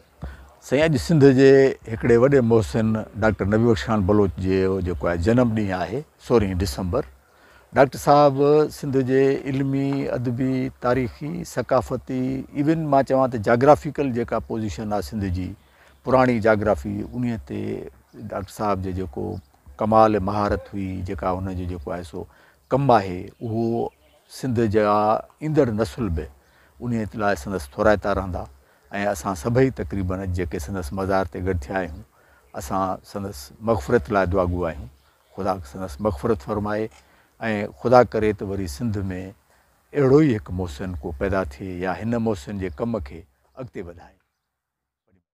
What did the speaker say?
साईं अॼु सिंध जे हिकिड़े वॾे मोहसिन डॉक्टर नबी बख़्शान बलोच जेको आहे जनमु ॾींहुं आहे सोरहीं दिसंबर डॉक्टर साहबु सिंध जे इलमी अदबी तारीख़ी सकाफ़ती इवन मां चवां त जाग्राफ़िकल जेका पोज़ीशन आहे सिंध जी पुराणी जाग्राफ़ी उन्हीअ ते डॉक्टर साहब जो जेको कमाल महारत हुई जेका हुन जो जेको आहे सो कमु आहे उहो सिंध जा ईंदड़ नसुल बि उन लाइ संदसि थोराएता रहंदा ऐं असां सभई तक़रीबन जेके संदसि मज़ार ते गॾु थिया आहियूं असां संदसि मग़फ़त लाइ दुआ आहियूं ख़ुदा संदसि मगफ़रत फ़रमाए ऐं ख़ुदा करे त वरी सिंध में अहिड़ो ई हिकु मौसम को पैदा थिए या हिन मौसम जे कम खे अॻिते वधाए